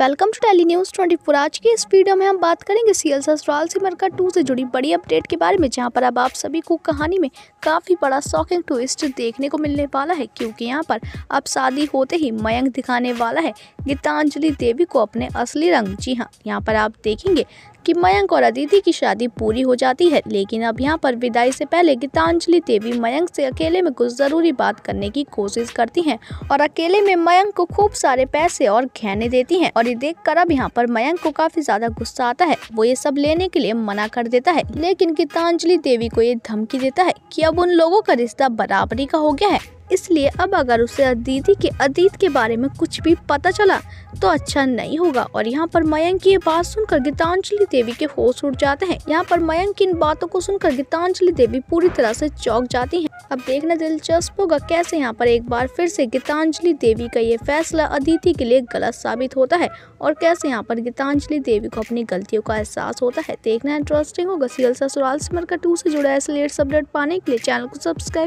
welcome to daily news twenty four आज की इस वीडियो में हम बात करेंगे सीएल ससुराल सिमर का टू से जुड़ी बड़ी अपडेट के बारे में जहां पर अब आप सभी को कहानी में काफ़ी बड़ा शॉकिंग ट्विस्ट देखने को मिलने वाला है क्योंकि यहां पर अब शादी होते ही मयंक दिखाने वाला है गीतांजलि देवी को अपने असली रंग जी हाँ यहाँ पर आप देखेंगे कि मयंक और अदिति की शादी पूरी हो जाती है लेकिन अब यहाँ पर विदाई से पहले गीतांजलि देवी मयंक से अकेले में कुछ ज़रूरी बात करने की कोशिश करती हैं और अकेले में मयंक को खूब सारे पैसे और गहने देती हैं और ये देख कर अब यहाँ पर मयंक को काफी ज्यादा गुस्सा आता है वो ये सब लेने के लिए मना कर देता है लेकिन गीतांजलि देवी को ये धमकी देता है की अब उन लोगों का रिश्ता बराबरी का हो गया है इसलिए अब अगर उसे अदिति के अतीत के बारे में कुछ भी पता चला तो अच्छा नहीं होगा और यहाँ पर मयंक की ये बात सुनकर गीतांजलि देवी के होश उड़ जाते हैं यहाँ पर मयंक की इन बातों को सुनकर गीतांजलि देवी पूरी तरह से चौक जाती हैं अब देखना दिलचस्प होगा कैसे यहाँ पर एक बार फिर से गीतांजलि देवी का ये फैसला अदिति के लिए गलत साबित होता है और कैसे यहाँ पर गीतांजलि देवी को अपनी गलतियों का एहसास होता है देखना इंटरेस्टिंग होगा सीएल ससुराल सिमर का टू से जुड़ा ऐसे लेट्स अपडेट पाने के लिए चैनल को सब्सक्राइब